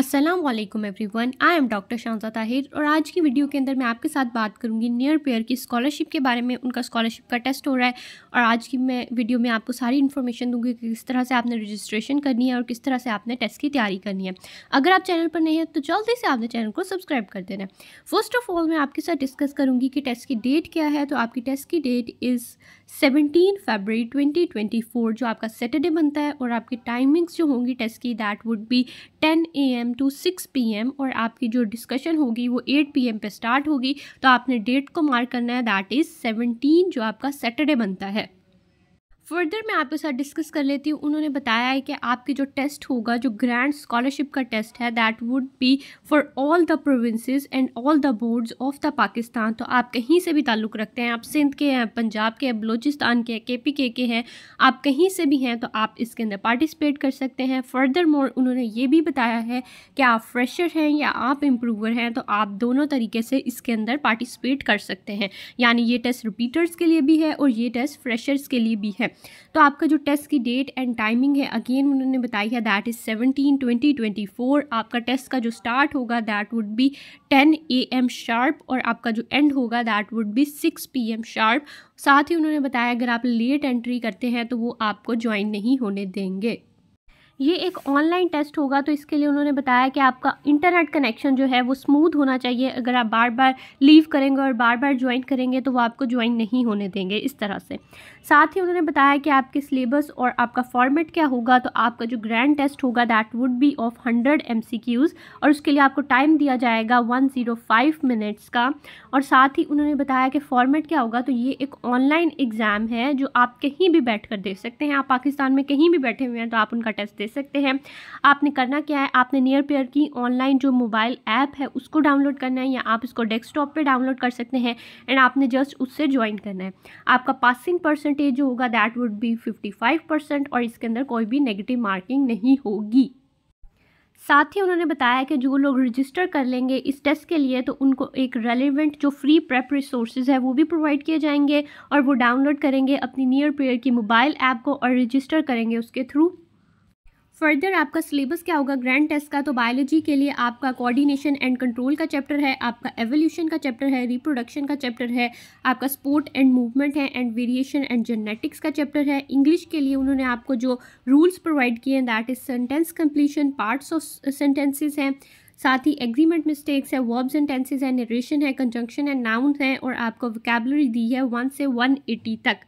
अस्सलाम वालेकुम everyone I am doctor Shahza Tahir और आज की वीडियो के अंदर मैं आपके साथ बात करूंगी नियर पेयर की स्कॉलरशिप के बारे में उनका स्कॉलरशिप का टेस्ट हो रहा है और आज की मैं वीडियो में आपको सारी इन्फॉर्मेशन दूंगी कि किस तरह से आपने रजिस्ट्रेशन करनी है और किस तरह से आपने टेस्ट की तैयारी करनी है अगर आप चैनल पर नहीं हैं तो जल्दी से आपने चैनल को सब्सक्राइब कर देना फर्स्ट ऑफ ऑल मैं आपके साथ डिस्कस करूँगी कि टेस्ट की डेट क्या है तो आपकी टेस्ट की डेट इज़ सेवनटीन ट्वेंटी 2024 जो आपका सैटरडे बनता है और आपकी टाइमिंग्स जो होंगी टेस्ट की that would be 10 A M to 6 P M और आपकी जो डिस्कशन होगी वो 8 पी एम पर स्टार्ट होगी तो आपने डेट को मार्क करना है दैट इज़ सेवनटीन जो आपका सैटरडे बनता है फर्दर मैं आपके साथ डिस्कस कर लेती हूँ उन्होंने बताया है कि आपके जो टेस्ट होगा जो ग्रैंड स्कॉलरशिप का टेस्ट है that would be for all the provinces and all the boards of the Pakistan तो आप कहीं से भी ताल्लुक़ रखते हैं आप सिंध के हैं पंजाब के हैं बलोचिस्तान के हैं के पी के के हैं आप कहीं से भी हैं तो आप इसके अंदर पार्टिसिपेट कर सकते हैं फर्दर मोर उन्होंने ये भी बताया है कि आप फ्रेशर हैं या आप इम्प्रूवर हैं तो आप दोनों तरीके से इसके अंदर पार्टिसिपेट कर सकते हैं यानी ये टेस्ट रिपीटर्स के लिए भी है और ये टेस्ट फ्रेशर्स के लिए भी है तो आपका जो टेस्ट की डेट एंड टाइमिंग है अगेन उन्होंने बताई है that is seventeen twenty twenty four आपका टेस्ट का जो स्टार्ट होगा that would be ten A M sharp और आपका जो एंड होगा that would be six P M sharp साथ ही उन्होंने बताया अगर आप लेट एंट्री करते हैं तो वो आपको ज्वाइन नहीं होने देंगे ये एक ऑनलाइन टेस्ट होगा तो इसके लिए उन्होंने बताया कि आपका इंटरनेट कनेक्शन जो है वो स्मूथ होना चाहिए अगर आप बार बार लीव करेंगे और बार बार ज्वाइन करेंगे तो वो आपको ज्वाइन नहीं होने देंगे इस तरह से साथ ही उन्होंने बताया कि आपके सिलेबस और आपका फॉर्मेट क्या होगा तो आपका जो ग्रैंड टेस्ट होगा that would be of hundred M और उसके लिए आपको टाइम दिया जाएगा वन मिनट्स का और साथ ही उन्होंने बताया कि फॉर्मेट क्या होगा तो ये एक ऑनलाइन एग्ज़ाम है जो आप कहीं भी बैठ कर दे सकते हैं आप पाकिस्तान में कहीं भी बैठे हुए हैं तो आप उनका टेस्ट दे सकते हैं आपने करना क्या है आपने नियर पेयर की ऑनलाइन जो मोबाइल ऐप है उसको डाउनलोड करना है या आप इसको डेस्कटॉप पे डाउनलोड कर सकते हैं एंड आपने जस्ट उससे ज्वाइन करना है आपका पासिंग परसेंटेज जो होगा that would be fifty five percent और इसके अंदर कोई भी नेगेटिव मार्किंग नहीं होगी साथ ही उन्होंने बताया कि जो लोग रजिस्टर कर लेंगे इस टेस्ट के लिए तो उनको एक रेलिवेंट जो फ्री प्रेप रिसोर्सेज है वो भी प्रोवाइड किए जाएंगे और वो डाउनलोड करेंगे अपनी नियर पेयर की मोबाइल ऐप को और रजिस्टर करेंगे उसके थ्रू फर्दर आपका सिलेबस क्या होगा ग्रैंड टेस्ट का तो बायोलॉजी के लिए आपका कोऑर्डिनेशन एंड कंट्रोल का चैप्टर है आपका एवोल्यूशन का चैप्टर है रिप्रोडक्शन का चैप्टर है आपका स्पोर्ट एंड मूवमेंट है एंड वेरिएशन एंड जेनेटिक्स का चैप्टर है इंग्लिश के लिए उन्होंने आपको जो रूल्स प्रोवाइड किए हैं that is sentence completion parts of sentences हैं साथ ही एग्रीमेंट मिस्टेक्स है वर्ब्स एंड टेंसेज है नरेशन है कंजंक्शन एंड नाउन है और आपको वोकेबलरी दी है वन से वन एटी तक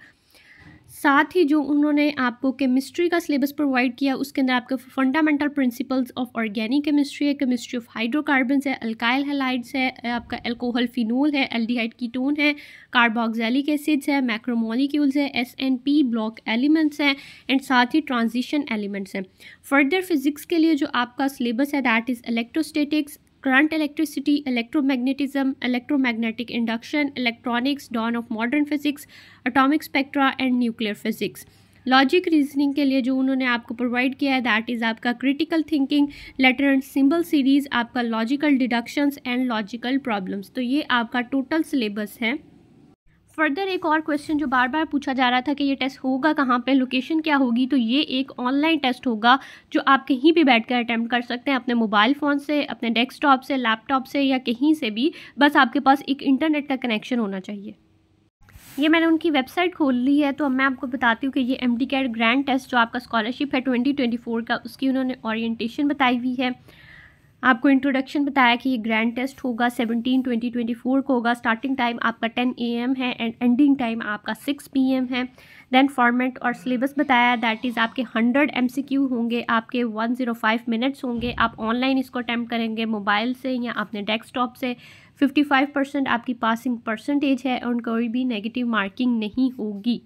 साथ ही जो उन्होंने आपको केमिस्ट्री का सिलेबस प्रोवाइड किया उसके अंदर आपके fundamental principles of organic chemistry है केमिस्ट्री ऑफ हाइड्रोकार्बन्स है अल्काइल हेलाइड्स है आपका एल्कोहल फिनोल है एल्डिहाइड कीटोन है कार्बोक्सैलिक एसिड्स है मैक्रोमोलिक्यूल्स है S N P block elements हैं एंड साथ ही ट्रांजिशन एलिमेंट्स हैं फर्दर फिजिक्स के लिए जो आपका सिलेबस है that is electrostatics current electricity electromagnetism electromagnetic induction electronics dawn of modern physics atomic spectra and nuclear physics logic reasoning के लिए जो उन्होंने आपको प्रोवाइड किया है दैट इज़ आपका critical thinking letter and symbol series आपका logical deductions and logical problems तो ये आपका टोटल सिलेबस है फर्दर एक और क्वेश्चन जो बार बार पूछा जा रहा था कि ये टेस्ट होगा कहाँ पे लोकेशन क्या होगी तो ये एक ऑनलाइन टेस्ट होगा जो आप कहीं भी बैठकर अटैम्प्ट कर सकते हैं अपने मोबाइल फ़ोन से अपने डेस्कटॉप से लैपटॉप से या कहीं से भी बस आपके पास एक इंटरनेट का कनेक्शन होना चाहिए ये मैंने उनकी वेबसाइट खोल ली है तो अब मैं आपको बताती हूँ कि ये एम डी ग्रैंड टेस्ट जो आपका स्कॉलरशिप है ट्वेंटी ट्वेंटी फोर का उसकी उन्होंने ऑरिएटेशन बताई हुई है आपको इंट्रोडक्शन बताया कि ये ग्रैंड टेस्ट होगा सेवनटीन ट्वेंटी ट्वेंटी फोर को होगा स्टार्टिंग टाइम आपका टेन ए एम है एंड एंडिंग टाइम आपका सिक्स पी एम है देन फॉर्मेट और सिलेबस बताया दैट इज़ आपके हंड्रेड एम सी क्यू होंगे आपके वन ज़ीरो फाइव मिनट्स होंगे आप ऑनलाइन इसको अटैम्प्ट करेंगे मोबाइल से या अपने डेस्कटॉप से फिफ्टी फाइव परसेंट आपकी पासिंग परसेंटेज है और कोई भी नेगेटिव मार्किंग नहीं होगी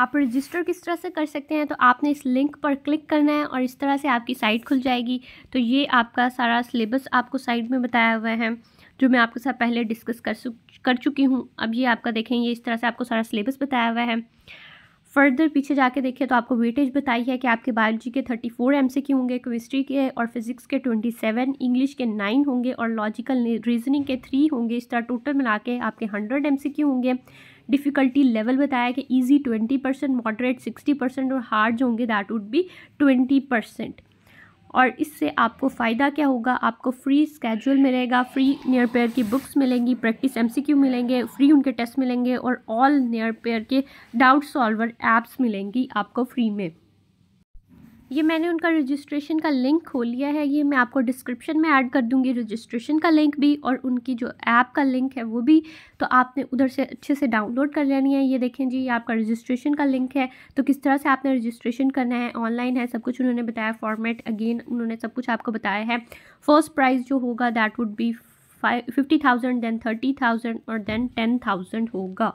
आप रजिस्टर किस तरह से कर सकते हैं तो आपने इस लिंक पर क्लिक करना है और इस तरह से आपकी साइट खुल जाएगी तो ये आपका सारा सिलेबस आपको साइट में बताया हुआ है जो मैं आपके साथ पहले डिस्कस कर कर चुकी हूँ अब ये आपका देखें ये इस तरह से आपको सारा सिलेबस बताया हुआ है फर्दर पीछे जाके देखिए तो आपको वेटेज बताई है कि आपके बायोलॉजी के थर्टी फोर एम सी क्यों होंगे केमिस्ट्री के और फिजिक्स के ट्वेंटी सेवन इंग्लिश के नाइन होंगे और लॉजिकल रीजनिंग के थ्री होंगे इस तरह टोटल मिला के आपके हंड्रेड एम सी क्यों होंगे डिफ़िकल्टी लेवल बताया कि easy twenty percent moderate sixty percent और हार्ड जो होंगे that would be twenty percent और इससे आपको फ़ायदा क्या होगा आपको फ्री स्केजुअल मिलेगा फ्री नियर पेयर की बुक्स मिलेंगी प्रैक्टिस एमसीक्यू मिलेंगे फ्री उनके टेस्ट मिलेंगे और ऑल नियर पेयर के डाउट सॉल्वर ऐप्स मिलेंगी आपको फ्री में ये मैंने उनका रजिस्ट्रेशन का लिंक खोल लिया है ये मैं आपको डिस्क्रिप्शन में ऐड कर दूंगी रजिस्ट्रेशन का लिंक भी और उनकी जो ऐप का लिंक है वो भी तो आपने उधर से अच्छे से डाउनलोड कर लेनी है ये देखें जी ये आपका रजिस्ट्रेशन का लिंक है तो किस तरह से आपने रजिस्ट्रेशन करना है ऑनलाइन है सब कुछ उन्होंने बताया फॉर्मेट अगेन उन्होंने सब कुछ आपको बताया है फर्स्ट प्राइज़ जो होगा that would be five fifty thousand then thirty thousand और दैन टेन थाउजेंड होगा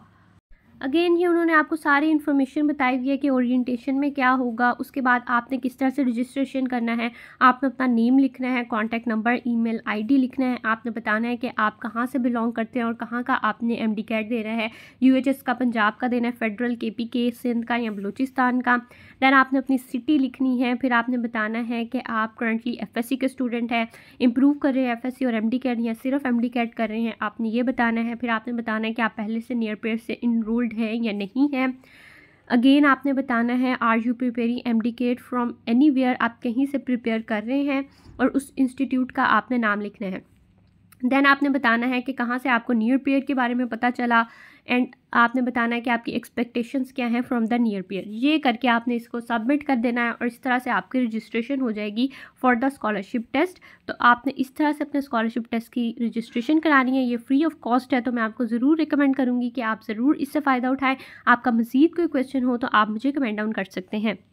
अगेन ही उन्होंने आपको सारी इन्फॉर्मेशन बताई हुई है कि ओरिएंटेशन में क्या होगा उसके बाद आपने किस तरह से रजिस्ट्रेशन करना है आपने अपना नेम लिखना है कॉन्टैक्ट नंबर ईमेल आईडी लिखना है आपने बताना है कि आप कहाँ से बिलोंग करते हैं और कहाँ का आपने एम डी कैट देना है यू एच एस का पंजाब का देना है फेडरल के पी के सिंध का या बलूचिस्तान का दैन आपने अपनी सिटी लिखनी है फिर आपने बताना है कि आप करंटली एफ एस सी के स्टूडेंट हैं इम्प्रूव कर रहे हैं एफ एस सी और एम डी कैट या सिर्फ एम डी कैट कर रहे हैं आपने ये बताना है फिर आपने बताना है कि आप पहले से नियर पेयर से इनरोल्ड रिलेटेड है या नहीं है अगेन आपने बताना है are you preparing M D CAT from anywhere आप कहीं से प्रिपेयर कर रहे हैं और उस इंस्टीट्यूट का आपने नाम लिखना है देन आपने बताना है कि कहाँ से आपको नियर पीरियड के बारे में पता चला एंड आपने बताना है कि आपकी एक्सपेक्टेशंस क्या हैं फ्रॉम द नियर पीयर ये करके आपने इसको सबमिट कर देना है और इस तरह से आपकी रजिस्ट्रेशन हो जाएगी फॉर द स्कॉलरशिप टेस्ट तो आपने इस तरह से अपने स्कॉलरशिप टेस्ट की रजिस्ट्रेशन करानी है ये फ्री ऑफ कॉस्ट है तो मैं आपको ज़रूर रिकमेंड करूँगी कि आप ज़रूर इससे फ़ायदा उठाएँ आपका मज़ीद कोई क्वेश्चन हो तो आप मुझे कमेंट डाउन कर सकते हैं